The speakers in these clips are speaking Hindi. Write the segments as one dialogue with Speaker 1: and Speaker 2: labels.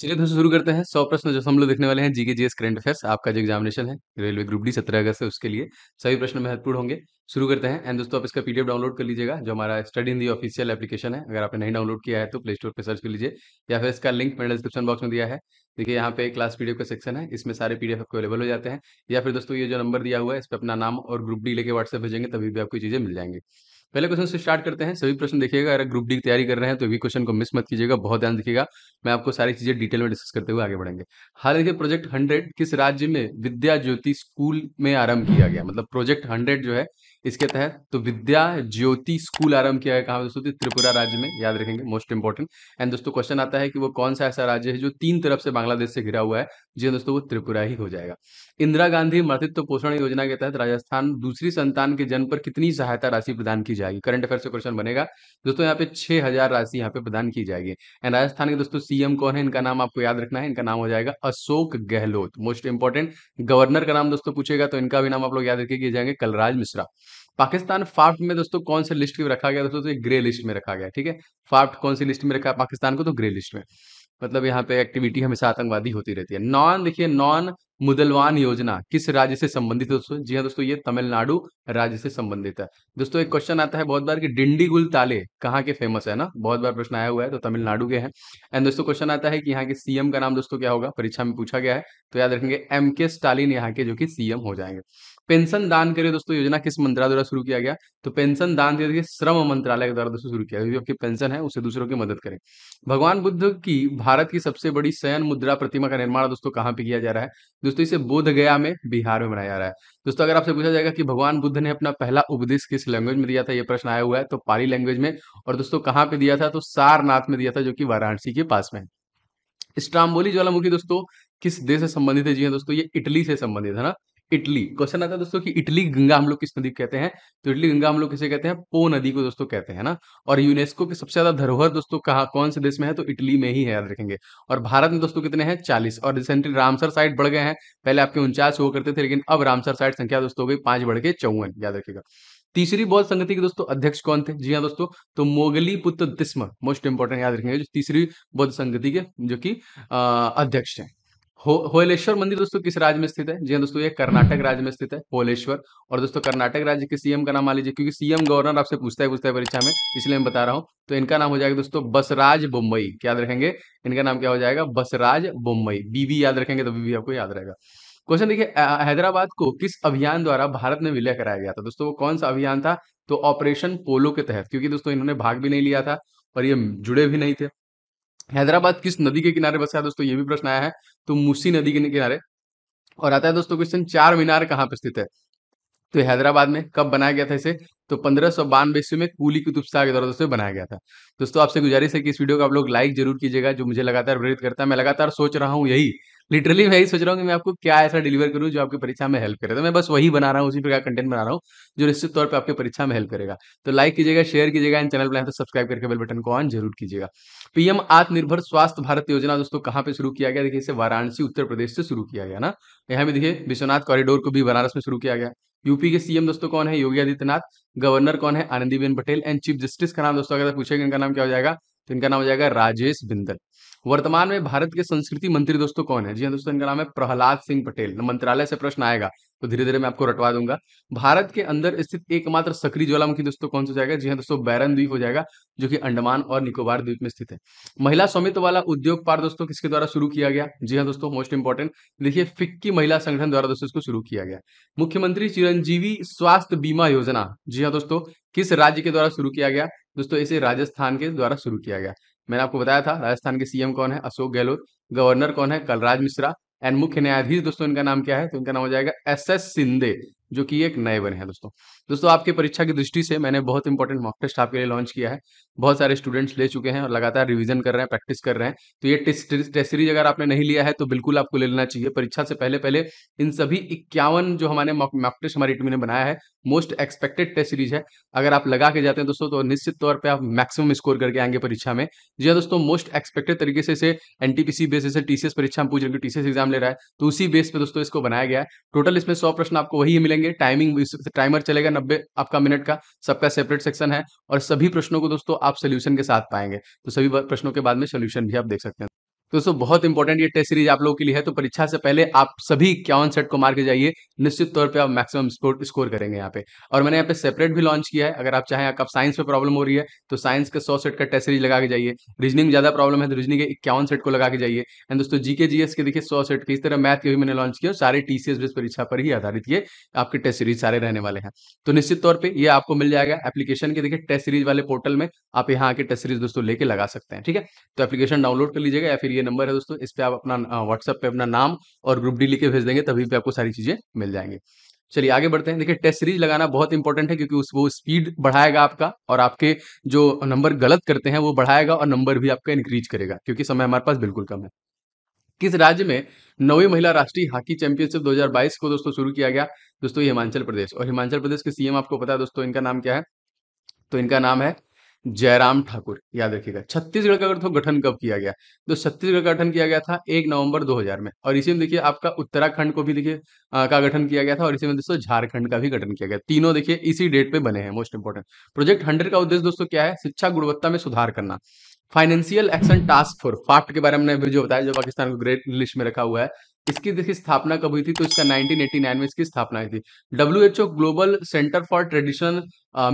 Speaker 1: चलिए दोस्तों शुरू करते हैं सौ प्रश्न जो हम लोग देखने वाले हैं जीके जीएस करंट अफेयर्स आपका जो एग्जामिनेशन है रेलवे ग्रुप डी सत्रह अगस्त से उसके लिए सभी प्रश्न महत्वपूर्ण होंगे शुरू करते हैं एंड दोस्तों आप इसका पीडीएफ डाउनलोड कर लीजिएगा जो हमारा study in the official application है अगर आपने नहीं डाउनलोड किया है तो प्ले स्टोर पर सर्च कर लीजिए या फिर इसका लिंक मैंने डिस्क्रिप्शन बॉक्स में दिया है देखिए यहाँ पे क्लास पीडीएफ का सेक्शन है इसमें सारे पीडीएफ आपको अवेलेबल हो जाते हैं या फिर दोस्तों ये जो नंबर दिया हुआ है इस पर अपना नाम और ग्रुप डी लेके व्हाट्सएप भेजेंगे तभी भी आपको चीज़ें मिल जाएंगे पहले क्वेश्चन से स्टार्ट करते हैं सभी प्रश्न देखिएगा अगर ग्रुप डी की तैयारी कर रहे हैं तो भी क्वेश्चन को मिस मत कीजिएगा बहुत ध्यान देखिएगा मैं आपको सारी चीजें डिटेल में डिस्कस करते हुए आगे बढ़ेंगे हाल देखिए प्रोजेक्ट हंड्रेड किस राज्य में विद्या ज्योति स्कूल में आरंभ किया गया मतलब प्रोजेक्ट हंड्रेड जो है इसके तहत तो विद्या ज्योति स्कूल आरंभ किया गया कहा दोस्तों त्रिपुरा राज्य में याद रखेंगे मोस्ट इंपॉर्टेंट एंड दोस्तों क्वेश्चन आता है कि वो कौन सा ऐसा राज्य है जो तीन तरफ से बांग्लादेश से घिरा हुआ है जी दोस्तों वो त्रिपुरा ही हो जाएगा इंदिरा गांधी मातृत्व पोषण योजना के तहत राजस्थान दूसरी संतान के जन्म पर कितनी सहायता राशि प्रदान की जाएगी करंट अफेयर से क्वेश्चन बनेगा दोस्तों यहाँ पे छह हजार राशि यहाँ पे प्रदान की जाएगी एंड राजस्थान के दोस्तों सीएम कौन है इनका नाम आपको याद रखना है इनका नाम हो जाएगा Ashok Gehlot most important governor का नाम दोस्तों पूछेगा तो इनका भी नाम आप लोग याद रखिए जाएंगे कलराज मिश्रा पाकिस्तान फाफ्ट में दोस्तों कौन से लिस्ट में रखा गया दोस्तों तो ये ग्रे लिस्ट में रखा गया ठीक है फाफ्ट कौन सी लिस्ट में रखा पाकिस्तान को तो ग्रे लिस्ट में मतलब यहाँ पे एक्टिविटी हमेशा आतंकवादी होती रहती है नॉन देखिए नॉन मुदलवान योजना किस राज्य से संबंधित है दोस्तों जी हाँ दोस्तों ये तमिलनाडु राज्य से संबंधित है दोस्तों एक क्वेश्चन आता है बहुत बार कि डिंडीगुल ताले कहाँ के फेमस है ना बहुत बार प्रश्न आया हुआ है तो तमिलनाडु के हैं एंड दोस्तों क्वेश्चन आता है कि यहाँ के सीएम का नाम दोस्तों क्या होगा परीक्षा में पूछा गया है तो याद रखेंगे एम के स्टालिन यहाँ के जो की सीएम हो जाएंगे पेंशन दान लिए दोस्तों योजना किस मंत्रालय द्वारा शुरू किया गया तो पेंशन दान देखिए श्रम मंत्रालय के द्वारा दोस्तों शुरू किया जो आपकी पेंशन है उसे दूसरों की मदद करें भगवान बुद्ध की भारत की सबसे बड़ी शयन मुद्रा प्रतिमा का निर्माण दोस्तों कहाँ पे किया जा रहा है दोस्तों इसे बोध गया में बिहार में मनाया जा रहा है दोस्तों अगर आपसे पूछा जाएगा कि भगवान बुद्ध ने अपना पहला उपदेश किस लैंग्वेज में दिया था यह प्रश्न आया हुआ है तो पाली लैंग्वेज में और दोस्तों कहां पे दिया था तो सारनाथ में दिया था जो कि वाराणसी के पास में स्ट्राम्बोली ज्वालामुखी दोस्तों किस देश से संबंधित है जी हाँ दोस्तों ये इटली से संबंधित है ना इटली क्वेश्चन आता है दोस्तों कि इटली गंगा हम लोग किस नदी कहते हैं तो इटली गंगा हम लोग किसे कहते हैं पो नदी को दोस्तों कहते हैं ना और यूनेस्को के सबसे ज्यादा धरोहर दोस्तों कहा कौन से देश में है तो इटली में ही है याद रखेंगे और भारत में दोस्तों कितने हैं चालीस और रिसेंटली रामसर साइट बढ़ गए हैं पहले आपके उनचास हुआ करते थे लेकिन अब रामसर साइट संख्या दोस्तों गई पांच बढ़ के चौवन याद रखेगा तीसरी बौद्ध संगति के दोस्तों अध्यक्ष कौन थे जी हाँ दोस्तों तो मोगली पुत्र मोस्ट इंपोर्टेंट याद रखेंगे जो तीसरी बौद्ध संगति के जो कि अध्यक्ष हैं होलेश्वर मंदिर दोस्तों किस राज्य में स्थित है जी हाँ दोस्तों ये कर्नाटक राज्य में स्थित है होलेश्वर और दोस्तों कर्नाटक राज्य के सीएम का नाम मान लीजिए क्योंकि सीएम गवर्नर आपसे पूछता है पूछता है परीक्षा में इसलिए मैं बता रहा हूँ तो इनका नाम हो जाएगा दोस्तों बसराज बुम्बई याद रखेंगे इनका नाम क्या हो जाएगा बसराज बुम्बई बीबी याद रखेंगे तो बीबी आपको याद रहेगा क्वेश्चन देखिए हैदराबाद को किस अभियान द्वारा भारत में विलय कराया गया था दोस्तों वो कौन सा अभियान था तो ऑपरेशन पोलो के तहत क्योंकि दोस्तों इन्होंने भाग भी नहीं लिया था और ये जुड़े भी नहीं थे हैदराबाद किस नदी के किनारे बसा है दोस्तों ये भी प्रश्न आया है तो मुसी नदी के किनारे और आता है दोस्तों क्वेश्चन चार मीनार कहाँ पे स्थित है तो हैदराबाद में कब बनाया गया था इसे तो पंद्रह सौ बानवे ईस्वी में कुली कुतुब शाह के द्वारा बनाया गया था दोस्तों आपसे गुजारिश है कि इस वीडियो को आप लोग लाइक जरूर कीजिएगा जो मुझे लगातार प्रेरित करता है मैं लगातार सोच रहा हूँ यही लिटरली मैं यही सोच रहा हूँ कि मैं आपको क्या ऐसा डिलीवर करूँ जो आपकी परीक्षा में हेल्प करे तो मैं बस वही बना रहा हूँ उसी प्रकार कंटेंट बना रहा हूँ जो निश्चित तौर पर आपकी परीक्षा में हेल्प करेगा तो लाइक कीजिएगा शेयर कीजिएगा एंड चैनल पर तो सब्सक्राइब करके बेल बटन को ऑन जरूर कीजिएगा पीएम आत्मनिर्भर स्वास्थ्य भारत योजना दोस्तों कहाँ पे शुरू किया गया देखिए इसे वाराणसी उत्तर प्रदेश से शुरू किया गया ना यहाँ भी देखिए विश्वनाथ कॉरिडोर को भी बनारस में शुरू किया गया यूपी के सीएम दोस्तों कौन है योगी आदित्यनाथ गवर्नर कौन है Anandiben Patel and chief justice का नाम दोस्तों अगर पूछेगा इनका नाम क्या हो जाएगा तो इनका नाम हो जाएगा राजेश बिंदल वर्तमान में भारत के संस्कृति मंत्री दोस्तों कौन है जी हाँ दोस्तों इनका नाम है प्रहलाद सिंह पटेल मंत्रालय से प्रश्न आएगा तो धीरे धीरे मैं आपको रटवा दूंगा भारत के अंदर स्थित एकमात्र सक्रिय ज्वालामुखी दोस्तों कौन सा जाएगा जी हाँ दोस्तों बैरन द्वीप हो जाएगा जो कि अंडमान और निकोबार द्वीप में स्थित है महिला स्वामित्व वाला उद्योग पार दोस्तों किसके द्वारा शुरू किया गया जी हाँ दोस्तों मोस्ट इंपॉर्टेंट देखिए फिक्की महिला संगठन द्वारा दोस्तों इसको शुरू किया गया मुख्यमंत्री चिरंजीवी स्वास्थ्य बीमा योजना जी हाँ दोस्तों किस राज्य के द्वारा शुरू किया गया दोस्तों इसे राजस्थान के द्वारा शुरू किया गया मैंने आपको बताया था राजस्थान के सीएम कौन है अशोक गहलोत गवर्नर कौन है कलराज मिश्रा एंड मुख्य न्यायाधीश दोस्तों इनका नाम क्या है तो इनका नाम हो जाएगा एस एस सिंधे जो कि एक नए बने हैं दोस्तों दोस्तों आपके परीक्षा की दृष्टि से मैंने बहुत इंपॉर्टेंट मॉक टेस्ट आपके लिए लॉन्च किया है बहुत सारे स्टूडेंट्स ले चुके हैं और लगातार रिवीजन कर रहे हैं प्रैक्टिस कर रहे हैं तो ये टेस्ट टेस्ट सीरीज अगर आपने नहीं लिया है तो बिल्कुल आपको ले लेना चाहिए परीक्षा से पहले पहले इन सभी इक्यावन जो हमारे मॉक टेस्ट हमारी टीम ने बनाया है मोस्ट एक्सपेक्टेड टेस्ट सीरीज है अगर आप लगा के जाते हैं दोस्तों तो निश्चित तौर पे आप मैक्सिमम स्कोर करके आएंगे परीक्षा में जी हाँ दोस्तों मोस्ट एक्सपेक्टेड तरीके से इसे एनटीपीसी बेसिस से टीसीएस परीक्षा में पूछ रहे टीसीएस एग्जाम ले रहा है तो उसी बेस पे दोस्तों इसको बनाया गया है टोटल इसमें सौ प्रश्न आपको वही मिलेंगे टाइमिंग टाइमर चलेगा नब्बे आपका मिनट का सबका सेपरेट सेक्शन है और सभी प्रश्नों को दोस्तों आप सोल्यूशन के साथ पाएंगे तो सभी प्रश्नों के बाद में सोल्यूशन भी आप देख सकते हैं दोस्तों बहुत इंपॉर्टेंट ये टेस्ट सीरीज आप लोगों के लिए है तो परीक्षा से पहले आप सभी इक्यावन सेट को मार के जाइए निश्चित तौर पे आप मैक्सिमम स्कोर स्कोर करेंगे यहाँ पे और मैंने यहाँ पे सेपरेट भी लॉन्च किया है अगर आप चाहें आप साइंस पे प्रॉब्लम हो रही है तो साइंस के सौ सेट का टेस्ट सीरीज लगा के जाइए रीजनिंग ज्यादा प्रॉब्लम है तो रीजनिंग के इक्यावन सेट को लगा के जाइए एंड दोस्तों जीके जीएस के देखिए सौ सेट के इस तरह मैथ के भी मैंने लॉन्च किया सारे टीसीएस बेस परीक्षा पर ही आधारित ये आपके टेस्ट सीरीज सारे रहने वाले हैं तो निश्चित तौर पर ये आपको मिल जाएगा एप्लीकेशन के देखिए टेस्ट सीरीज वाले पोर्टल में आप यहाँ आके टेस्ट सीरीज दोस्तों लेके लगा सकते हैं ठीक है तो एप्लीकेशन डाउनलोड कर लीजिएगा या फिर ये नंबर है दोस्तों इस पर आप अपना व्हाट्सअप पे अपना नाम और ग्रुप डी लिख के भेज देंगे तभी पे आपको सारी चीज़ें मिल जाएंगे चलिए आगे बढ़ते हैं देखिए टेस्ट सीरीज लगाना बहुत इंपॉर्टेंट है क्योंकि उस वो स्पीड बढ़ाएगा आपका और आपके जो नंबर गलत करते हैं वो बढ़ाएगा और नंबर भी आपका इंक्रीज करेगा क्योंकि समय हमारे पास बिल्कुल कम है किस राज्य में नौवीं महिला राष्ट्रीय हॉकी चैंपियनशिप 2022 को दोस्तों शुरू किया गया दोस्तों हिमाचल प्रदेश और हिमाचल प्रदेश के सीएम आपको पता है दोस्तों इनका नाम क्या है तो इनका नाम है जयराम ठाकुर याद रखिएगा छत्तीसगढ़ का अगर तो गठन कब किया गया तो छत्तीसगढ़ का गठन किया गया था एक नवंबर 2000 में और इसी में देखिए आपका उत्तराखंड को भी देखिए का गठन किया गया था और इसी में दोस्तों झारखंड का भी गठन किया गया तीनों देखिए इसी डेट पे बने हैं मोस्ट इंपोर्टेंट प्रोजेक्ट हंड्रेड का उद्देश्य दोस्तों क्या है शिक्षा गुणवत्ता में सुधार करना फाइनेंशियल एक्शन टास्क फोर्स फाट के बारे में जो बताया जो पाकिस्तान को ग्रेट लिस्ट में रखा हुआ है इसकी देखिए स्थापना कब हुई थी तो इसका 1989 में इसकी स्थापना हुई थी W H O global centre for traditional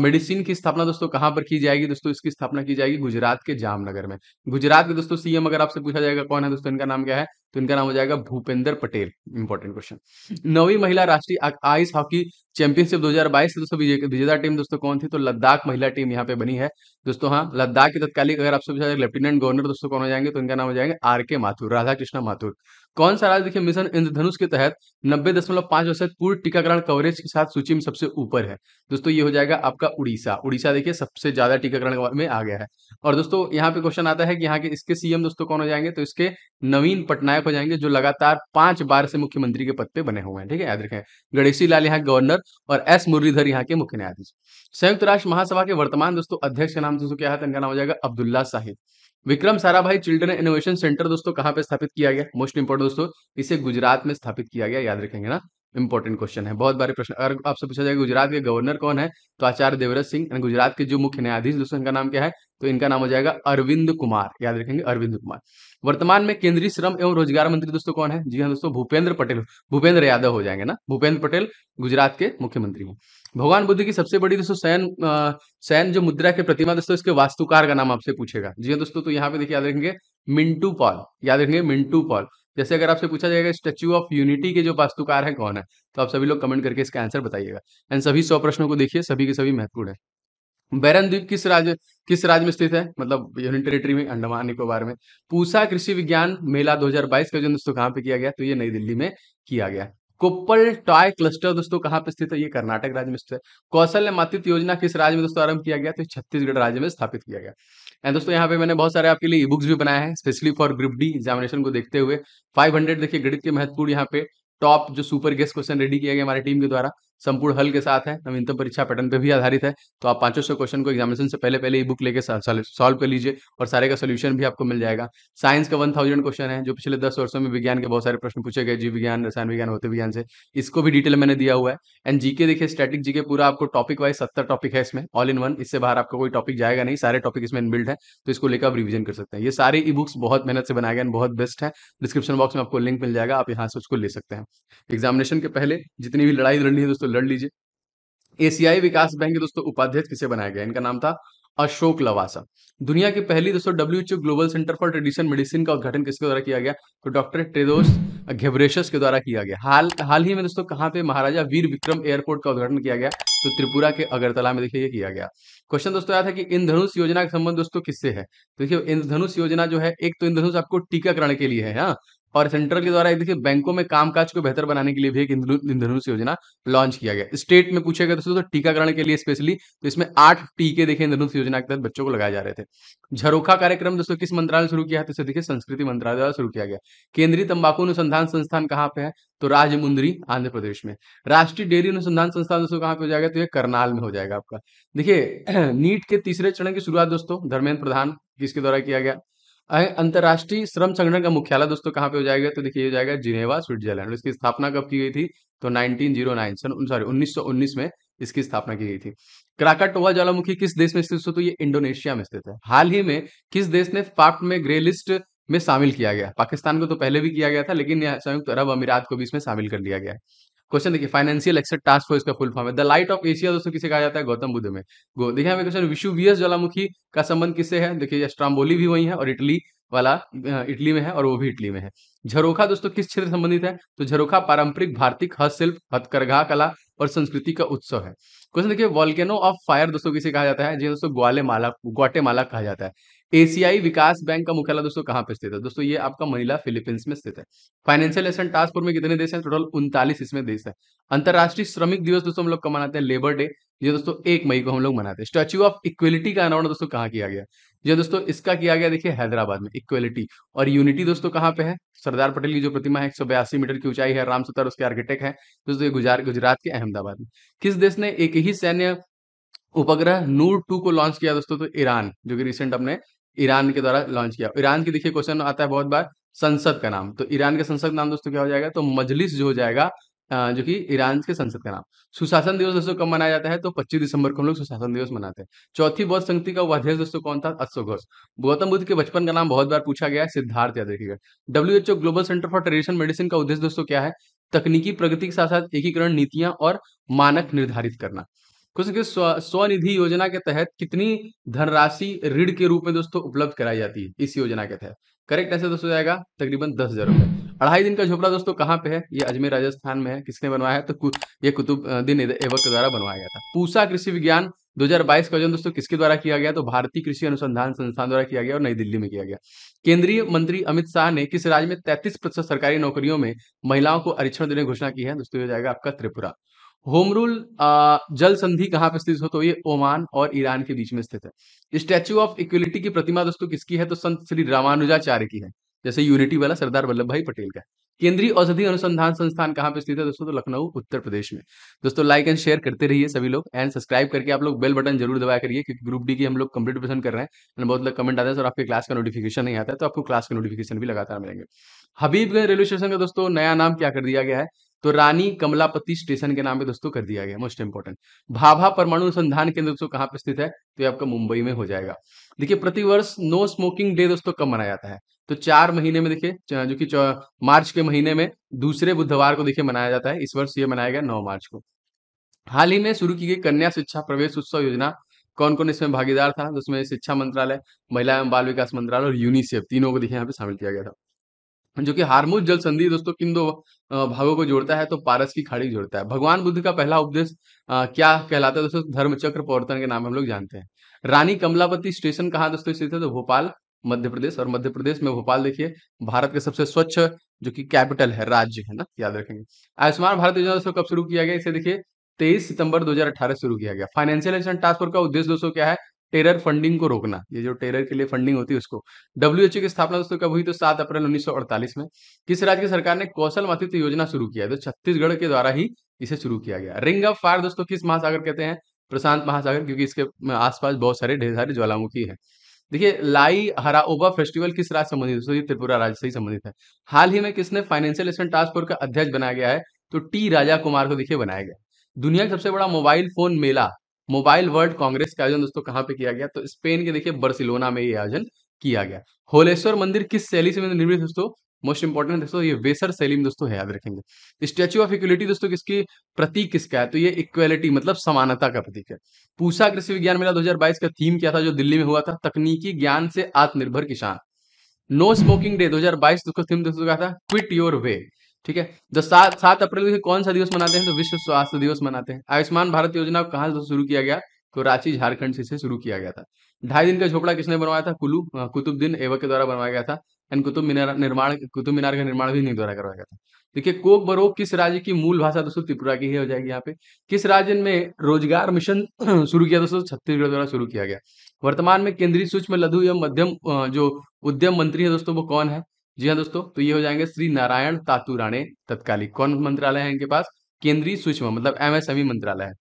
Speaker 1: medicine की स्थापना दोस्तों कहां पर की जाएगी दोस्तों इसकी स्थापना की जाएगी गुजरात के जामनगर में गुजरात के दोस्तों सीएम अगर आपसे पूछा जाएगा कौन है दोस्तों इनका नाम क्या है तो इनका नाम हो जाएगा भूपेंद्र पटेल इंपॉर्टेंट क्वेश्चन नवी महिला राष्ट्रीय आइस हॉकी चैंपियनशिप दो हजार दोस्तों विजेता टीम दोस्तों कौन थी तो लद्दाख महिला टीम यहाँ पे बनी है दोस्तों हाँ लद्दाख के तत्कालिक अगर आपसे पूछा जाएगा लेफ्टिनेंट गवर्नर दोस्तों कौन हो जाएंगे तो इनका नाम हो जाएंगे आर के माथुर राधा कृष्णा माथुर कौन सा राज्य देखिए मिशन इंद्रधनुष के तहत नब्बे दशमलव पांच प्रतिशत पूर्ण टीकाकरण कवरेज के साथ सूची में सबसे ऊपर है दोस्तों ये हो जाएगा आपका उड़ीसा उड़ीसा देखिए सबसे ज्यादा टीकाकरण में आ गया है और दोस्तों यहाँ पे क्वेश्चन आता है कि यहाँ के इसके सीएम दोस्तों कौन हो जाएंगे तो इसके नवीन पटनायक हो जाएंगे जो लगातार पांच बार से मुख्यमंत्री के पद पर बने हुए हैं ठीक है याद रखें गणेशी लाल यहाँ गवर्नर और एस मुरलीधर यहाँ के मुख्य न्यायाधीश संयुक्त राष्ट्र महासभा के वर्तमान दोस्तों अध्यक्ष का नाम दोस्तों क्या है तो इनका नाम हो जाएगा Abdullah Sahib Vikram Sarabhai children innovation centre दोस्तों कहाँ पे स्थापित किया गया मोस्ट इंपोर्टेंट दोस्तों इसे गुजरात में स्थापित किया गया याद रखेंगे ना इंपॉर्टेंट क्वेश्चन है बहुत बारे प्रश्न अगर आपसे पूछा जाएगा गुजरात के गवर्नर कौन है तो आचार्य देवरत सिंह गुजरात के जो मुख्य न्यायाधीश दोस्तों इनका नाम क्या है तो इनका नाम हो जाएगा अरविंद कुमार याद रखेंगे अरविंद कुमार वर्तमान में केंद्रीय श्रम एवं रोजगार मंत्री दोस्तों कौन है जी हाँ दोस्तों भूपेंद्र पटेल भूपेंद्र यादव हो जाएंगे ना भूपेंद्र पटेल गुजरात के मुख्यमंत्री हैं भगवान बुद्ध की सबसे बड़ी दोस्तों सैन सैन जो मुद्रा के प्रतिमा दोस्तों इसके वास्तुकार का नाम आपसे पूछेगा जी हाँ दोस्तों तो यहाँ पे देखिए याद रखेंगे मिंटू पॉल याद रखेंगे मिंटू पॉल जैसे अगर आपसे पूछा जाएगा स्टेच्यू ऑफ यूनिटी के जो वास्तुकार है कौन है तो आप सभी लोग कमेंट करके इसका आंसर बताइएगा एंड सभी सौ प्रश्नों को देखिए सभी के सभी महत्वपूर्ण है बैरन द्वीप किस राज्य किस राज्य में स्थित है मतलब यूनियन टेरिटरी में अंडमान निकोबार में पूसा कृषि विज्ञान मेला 2022 का जो दोस्तों कहाँ पे किया गया तो ये नई दिल्ली में किया गया कोप्पल टॉय क्लस्टर दोस्तों कहाँ पे स्थित है ये कर्नाटक राज्य में स्थित है कौशल्य मातृत्व योजना किस राज्य में दोस्तों आरंभ किया गया तो छत्तीसगढ़ राज्य में स्थापित किया गया एंड दोस्तों यहाँ पे मैंने बहुत सारे आपके लिए ई बुक्स भी बनाए हैं specially for group D examination को देखते हुए फाइव देखिए गणित के महत्वपूर्ण यहाँ पे टॉप जो सुपर गेस्ट क्वेश्चन रेडी किया गया हमारी टीम के द्वारा संपूर्ण हल के साथ है नवीनतम परीक्षा पैटर्न पे भी आधारित है तो आप पांचों सौ क्वेश्चन को एग्जामिनेशन से पहले पहले ही बुक लेके सॉल्व कर लीजिए और सारे का सोल्यूशन भी आपको मिल जाएगा साइंस का वन थाउजेंड क्वेश्चन है जो पिछले दस वर्षों में विज्ञान के बहुत सारे प्रश्न पूछे गए जीव विज्ञान रसायन विज्ञान होते विज्ञान से इसको भी डिटेल मैंने दिया हुआ है एंड जीके देखिए स्टैटिक जीके पूरा आपको टॉपिक वाइज सत्तर टॉपिक है इसमें ऑल इन वन इससे बाहर आपका कोई टॉपिक जाएगा नहीं सारे टॉपिक इसमें इनबिल्ड है तो इसको लेकर आप रिविजन कर सकते हैं ये सारे ई बुक्स बहुत मेहनत से बनाए गए बहुत बेस्ट है डिस्क्रिप्शन बॉक्स में आपको लिंक मिल जाएगा आप यहाँ से उसको ले सकते हैं एग्जामिनेशन के पहले जितनी भी लड़ाई लड़नी है दोस्तों दोस्तों लड़ लीजिए एशियाई विकास बैंक के दोस्तों उपाध्यक्ष किसे बनाया गया इनका नाम था अशोक लवासा दुनिया की पहली दोस्तों WHO global centre for tradition medicine का उद्घाटन किसके द्वारा किया गया तो डॉक्टर ट्रेदोस घेबरेशस के द्वारा किया गया हाल हाल ही में दोस्तों कहां पे महाराजा वीर विक्रम एयरपोर्ट का उद्घाटन किया गया तो त्रिपुरा के अगरतला में देखिए किया गया क्वेश्चन दोस्तों आया था कि इंद्रधनुष योजना का संबंध दोस्तों किससे है तो देखिए इंद्रधनुष योजना जो है एक तो इंद्रधनुष आपको टीकाकरण के लिए है हाँ और सेंट्रल के द्वारा देखिए बैंकों में कामकाज को बेहतर बनाने के लिए भी एक इंद्रधनुष योजना लॉन्च किया गया स्टेट में पूछा गया दोस्तों तो टीकाकरण के लिए स्पेशली तो इसमें आठ टीके देखे इंद्रधनुष योजना के तहत बच्चों को लगाए जा रहे थे झरोखा कार्यक्रम दोस्तों किस मंत्रालय शुरू किया है तो देखिए संस्कृति मंत्रालय द्वारा शुरू किया गया केंद्रीय तंबाकू अनुसंधान संस्थान कहाँ पे है तो राजमुंद्री आंध्र प्रदेश में राष्ट्रीय डेयरी अनुसंधान संस्थान दोस्तों कहाँ पे हो जाएगा तो ये करनाल में हो जाएगा आपका देखिए नीट के तीसरे चरण की शुरुआत दोस्तों धर्मेंद्र प्रधान किसके द्वारा किया गया अंतर्राष्ट्रीय श्रम संगठन का मुख्यालय दोस्तों कहाँ पे हो जाएगा तो देखिए हो जाएगा जिनेवा स्विट्जरलैंड इसकी स्थापना कब की गई थी तो 1909 सन सॉरी उन्नीस में इसकी स्थापना की गई थी क्राकाटोवा ज्वालामुखी किस देश में स्थित तो ये इंडोनेशिया में स्थित है हाल ही में किस देश ने फाफ्ट में ग्रे लिस्ट में शामिल किया गया पाकिस्तान को तो पहले भी किया गया था लेकिन संयुक्त अरब अमीरात को भी इसमें शामिल कर लिया गया क्वेश्चन देखिए फाइनेंशियल एक्सेट टास्क फोर्स का फुल फॉर्म है द लाइट ऑफ एशिया दोस्तों किसे कहा जाता है गौतम बुद्ध में गो देखिए हमें क्वेश्चन विश्ववियस ज्वालामुखी का संबंध किससे है देखिए स्ट्राम्बोली भी वही है और इटली वाला इटली में है और वो भी इटली में है झरोखा दोस्तों किस क्षेत्र संबंधित है तो झरोखा पारंपरिक भारतीय हस्तशिल्प हथकरघा कला और संस्कृति का उत्सव है क्वेश्चन देखिए वॉल्केनो ऑफ फायर दोस्तों किसे कहा जाता है जी हाँ दोस्तों ग्वालेमाला ग्वाटेमाला कहा जाता है एशियाई विकास बैंक का मुख्यालय दोस्तों कहां पर स्थित है दोस्तों ये आपका मनीला फिलीपींस में स्थित है फाइनेंशियल एक्शन टास्क फोर्स में कितने देश हैं टोटल उनतालीस इसमें देश है अंतर्राष्ट्रीय श्रमिक दिवस दोस्तों हम लोग कब मनाते हैं लेबर डे ये दोस्तों एक मई को हम लोग मनाते हैं स्टैच्यू ऑफ इक्वलिटी का अनावरण दोस्तों कहाँ किया गया ये दोस्तों इसका किया गया देखिए हैदराबाद में इक्वलिटी और यूनिटी दोस्तों कहाँ पे है सरदार पटेल की जो प्रतिमा है एक मीटर की ऊंचाई है राम सतर उसके आर्किटेक्ट है दोस्तों ये गुजरात के अहमदाबाद में किस देश ने एक ही सैन्य उपग्रह नूर टू को लॉन्च किया दोस्तों तो ईरान जो कि रिसेंट अपने ईरान के द्वारा लॉन्च किया ईरान की देखिए क्वेश्चन आता है बहुत बार संसद का नाम तो ईरान का संसद का नाम दोस्तों क्या हो जाएगा तो मजलिस जो हो जाएगा जो कि ईरान के संसद का नाम सुशासन दिवस दोस्तों कब मनाया जाता है तो 25 दिसंबर को हम लोग सुशासन दिवस मनाते हैं चौथी बौद्ध संगति का अध्यक्ष दोस्तों कौन था अशोक घोष गौतम बुद्ध के बचपन का नाम बहुत बार पूछा गया सिद्धार्थ याद रखिएगा W H O global centre for tradition medicine का उद्देश्य दोस्तों क्या है तकनीकी प्रगति के साथ साथ एकीकरण नीतियां और मानक निर्धारित करना क्वेश्चन के स्वनिधि योजना के तहत कितनी धनराशि ऋण के रूप में दोस्तों उपलब्ध कराई जाती है इस योजना के तहत करेक्ट ऐसे दोस्तों जाएगा तकरीबन दस हजार रुपए अढ़ाई दिन का झोपड़ा दोस्तों कहाँ पे है ये अजमेर राजस्थान में है किसने बनवाया है तो ये दिन एवक के द्वारा बनवाया गया था पूसा कृषि विज्ञान 2022 का आयोजन दोस्तों किसके द्वारा किया गया तो भारतीय कृषि अनुसंधान संस्थान द्वारा किया गया और नई दिल्ली में किया गया केंद्रीय मंत्री अमित शाह ने किस राज्य में तैतीस प्रतिशत सरकारी नौकरियों में महिलाओं को आरक्षण देने की घोषणा की है दोस्तों जाएगा आपका त्रिपुरा होम रूल जल संधि कहाँ पर स्थित हो तो ये ओमान और ईरान के बीच में स्थित है स्टैच्यू ऑफ इक्वलिटी की प्रतिमा दोस्तों किसकी है तो संत श्री रामानुजाचार्य की है जैसे यूनिटी वाला सरदार वल्लभ भाई पटेल का केंद्रीय औषधि अनुसंधान संस्थान कहाँ पे स्थित है दोस्तों तो लखनऊ उत्तर प्रदेश में दोस्तों लाइक एंड शेयर करते रहिए सभी लोग एंड सब्सक्राइब करके आप लोग बेल बटन जरूर दबाया करिए क्योंकि ग्रुप डी की हम लोग कंप्लीट पसंद कर रहे हैं बहुत लोग कमेंट आते हैं और आपके क्लास का नोटिफिकेशन नहीं आता है तो आपको क्लास का नोटिफिकेशन भी लगातार मिलेंगे हबीबगंज रेलवे स्टेशन का दोस्तों नया नाम क्या कर दिया गया है तो रानी कमलापति स्टेशन के नाम पे दोस्तों कर दिया गया मोस्ट इंपोर्टेंट भाभा परमाणु अनुसंधान केंद्र दोस्तों कहाँ पे स्थित है तो ये आपका मुंबई में हो जाएगा देखिए प्रतिवर्ष नो स्मोकिंग डे दोस्तों कब मनाया जाता है तो चार महीने में देखिए जो कि मार्च के महीने में दूसरे बुधवार को देखिए मनाया जाता है इस वर्ष ये मनाया गया नौ मार्च को हाल ही में शुरू की गई कन्या शिक्षा प्रवेश उत्सव योजना कौन कौन इसमें भागीदार था जिसमें तो शिक्षा मंत्रालय महिला एवं बाल विकास मंत्रालय और यूनिसेफ तीनों को देखिए यहाँ पे शामिल किया गया था जो कि हारमुज जल संधि दोस्तों किन दो भागों को जोड़ता है तो पारस की खाड़ी जोड़ता है भगवान बुद्ध का पहला उपदेश क्या कहलाता है दोस्तों धर्म चक्र प्रवर्तन के नाम हम लोग जानते हैं रानी कमलापति स्टेशन कहाँ दोस्तों स्थित है तो भोपाल मध्य प्रदेश और मध्य प्रदेश में भोपाल देखिए भारत के सबसे स्वच्छ जो कि कैपिटल है राज्य है ना याद रखेंगे आयुष्मान भारत योजना दोस्तों कब शुरू किया गया इसे देखिए तेईस सितंबर 2018 शुरू किया गया फाइनेंशियल एक्शन टास्क फोर्स का उद्देश्य दोस्तों क्या है टेरर फंडिंग को रोकना ये जो टेरर के लिए फंडिंग होती है उसको डब्ल्यूएचओ की स्थापना दोस्तों कब हुई तो सात अप्रैल 1948 में किस राज्य की सरकार ने कौशल मातृत्व योजना शुरू किया तो छत्तीसगढ़ के द्वारा ही इसे शुरू किया गया रिंग ऑफ फायर दोस्तों किस महासागर कहते हैं प्रशांत महासागर क्योंकि इसके आसपास बहुत सारे ढेर सारे ज्वालामुखी है देखिए लाई हराओबा फेस्टिवल किस राज्य संबंधित दोस्तों ये त्रिपुरा राज्य से ही संबंधित है हाल ही में किसने फाइनेंशियल एक्शन टास्क फोर्स का अध्यक्ष बनाया गया है तो टी राजा कुमार को देखिए बनाया गया दुनिया का सबसे बड़ा मोबाइल फोन मेला मोबाइल वर्ल्ड कांग्रेस का आयोजन दोस्तों कहाँ पे किया गया तो स्पेन के देखिए बर्सिलोना में ये आयोजन किया गया होलेश्वर मंदिर किस शैली से निर्मित दोस्तों मोस्ट इंपॉर्टेंट दोस्तों ये वेसर शैली में दोस्तों याद रखेंगे स्टेच्यू ऑफ इक्वलिटी दोस्तों किसकी प्रतीक किसका है तो ये इक्वेलिटी मतलब समानता का प्रतीक है पूसा कृषि विज्ञान मेला दो का थीम क्या था जो दिल्ली में हुआ था तकनीकी ज्ञान से आत्मनिर्भर किसान नो स्मोकिंग डे हजार बाईस थीम दोस्तों क्या था क्विट योर वे ठीक है जो सात सात अप्रैल को कौन सा दिवस मनाते हैं तो विश्व स्वास्थ्य दिवस मनाते हैं आयुष्मान भारत योजना कहां से शुरू किया गया तो रांची झारखंड से इसे शुरू किया गया था ढाई दिन का झोपड़ा किसने बनवाया था कुलू कुतुबुद्दीन एवक के द्वारा बनवाया गया था एंड कुतुब मीनार निर्माण कुतुब मीनार का निर्माण भी इनके द्वारा करवाया गया था देखिए कोक बरोक किस राज्य की मूल भाषा दोस्तों त्रिपुरा की ही हो जाएगी यहाँ पे किस राज्य में रोजगार मिशन शुरू किया दोस्तों छत्तीसगढ़ द्वारा शुरू किया गया वर्तमान में केंद्रीय सूक्ष्म लघु एवं मध्यम जो उद्यम मंत्री है दोस्तों वो कौन है जी हाँ दोस्तों तो ये हो जाएंगे श्री नारायण तातू राणे तत्कालिक कौन मंत्रालय है इनके पास केंद्रीय सूक्ष्म मतलब एमएसएमई मंत्रालय है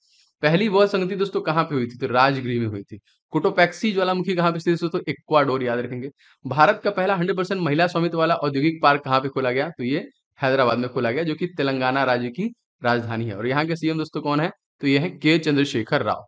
Speaker 1: पहली वह संगति दोस्तों कहाँ पे हुई थी तो राजगृह में हुई थी कोटोपैक्सी ज्वालामुखी कहाँ पे स्थित दोस्तों इक्वाडोर याद रखेंगे भारत का पहला हंड्रेड परसेंट महिला स्वामित्व वाला औद्योगिक पार्क कहाँ पे खोला गया तो ये हैदराबाद में खोला गया जो की तेलंगाना राज्य की राजधानी है और यहाँ के सीएम दोस्तों कौन है तो ये है के चंद्रशेखर राव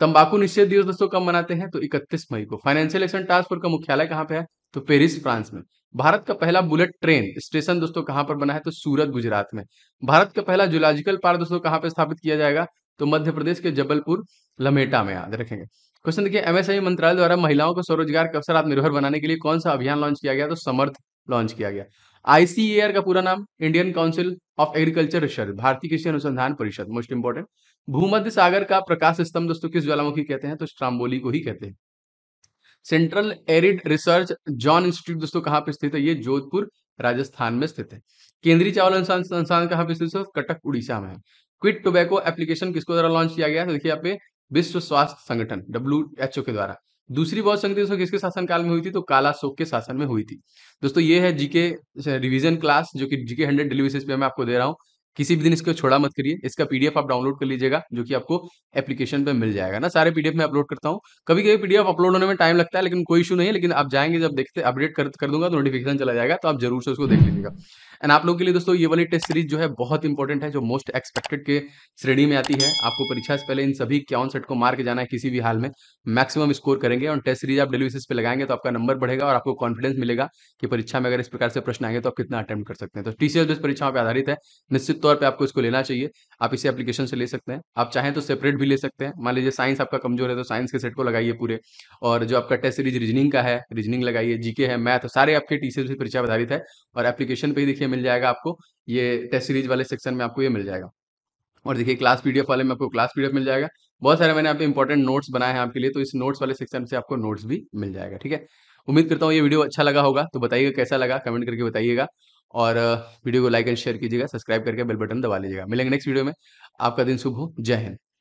Speaker 1: तंबाकू निषेध दिवस दोस्तों कब मनाते हैं तो इकतीस मई को फाइनेंशियल एक्शन टास्क फोर्स का मुख्यालय कहाँ पे है तो पेरिस फ्रांस में भारत का पहला बुलेट ट्रेन स्टेशन दोस्तों कहां पर बना है तो सूरत गुजरात में भारत का पहला जुलॉजिकल पार्क दोस्तों कहां पर स्थापित किया जाएगा तो मध्य प्रदेश के जबलपुर लमेटा में याद रखेंगे क्वेश्चन देखिए एमएसआई मंत्रालय द्वारा महिलाओं को स्वरोजगार के अवसर आत्मनिर्भर बनाने के लिए कौन सा अभियान लॉन्च किया गया तो समर्थ लॉन्च किया गया आईसीएर का पूरा नाम Indian council of agriculture research भारतीय कृषि अनुसंधान परिषद मोस्ट इंपोर्टेंट भूमध्य सागर का प्रकाश स्तंभ दोस्तों किस ज्वालामुखी कहते हैं तो स्ट्राम्बोली को ही कहते हैं central arid research zone institute दोस्तों कहाँ पे स्थित है ये जोधपुर राजस्थान में स्थित है केंद्रीय चावल संस्थान कहाँ पे स्थित है कटक उड़ीसा में है क्विट टोबैको एप्लीकेशन किसको द्वारा लॉन्च किया गया देखिए यहाँ पे विश्व स्वास्थ्य संगठन डब्ल्यू एच ओ के द्वारा दूसरी बहुत संगति दोस्तों किसके काल में हुई थी तो काला शोक के शासन में हुई थी दोस्तों ये है जीके रिवीजन क्लास जो कि जीके हंड्रेड डिलीवरी पे मैं आपको दे रहा हूँ किसी भी दिन इसको छोड़ा मत करिए इसका पीडीएफ आप डाउनलोड कर लीजिएगा जो कि आपको एप्लीकेशन पे मिल जाएगा ना सारे पीडीएफ में अपलोड करता हूँ कभी कभी पीडीएफ अपलोड होने में टाइम लगता है लेकिन कोई इशू नहीं है लेकिन आप जाएंगे जब देखते अपडेट कर, कर दूंगा तो नोटिफिकेशन चला जाएगा तो आप जरूर से उसको देख लीजिएगा एंड आप लोगों के लिए दोस्तों ये वाली टेस्ट सीरीज जो है बहुत इंपॉर्टेंट है जो मोस्ट एक्सपेक्टेड के श्रेणी में आती है आपको परीक्षा से पहले इन सभी इक्यावन सेट को मार के जाना है किसी भी हाल में मैक्सिमम स्कोर करेंगे और टेस्ट सीरीज आप डेली पे लगाएंगे तो आपका नंबर बढ़ेगा और आपको कॉन्फिडेंस मिलेगा कि परीक्षा में अगर इस प्रकार से प्रश्न आएंगे तो आप कितना अटेम्प्ट कर सकते हैं तो टीसीएस जो परीक्षाओं पर आधारित है निश्चित तौर पर आपको इसको लेना चाहिए आप इसे एप्लीकेशन से ले सकते हैं आप चाहें तो सेपरेट भी ले सकते हैं मान लीजिए साइंस आपका कमजोर है तो साइंस के सेट को लगाइए पूरे और जो आपका टेस्ट सीरीज रीजनिंग का है रीजनिंग लगाइए जीके है मैथ सारे आपके टीसीएस परीक्षा परीक्षा आधारित है और एप्लीकेशन पर ही देखिए मिल जाएगा आपको ये टेस्ट सीरीज वाले सेक्शन में आपको ये मिल जाएगा और देखिए क्लास पीडीएफ वाले में आपको क्लास पीडीएफ मिल जाएगा बहुत सारे मैंने आपके इंपॉर्टेंट नोट्स बनाए हैं आपके लिए तो इस नोट्स वाले सेक्शन से आपको नोट्स भी मिल जाएगा ठीक है उम्मीद करता हूँ ये वीडियो अच्छा लगा होगा तो बताइएगा कैसा लगा कमेंट करके बताइएगा और वीडियो को लाइक एंड शेयर कीजिएगा सब्सक्राइब करके बेल बटन दबा लीजिएगा मिलेंगे नेक्स्ट वीडियो में आपका दिन शुभ हो जय हिंद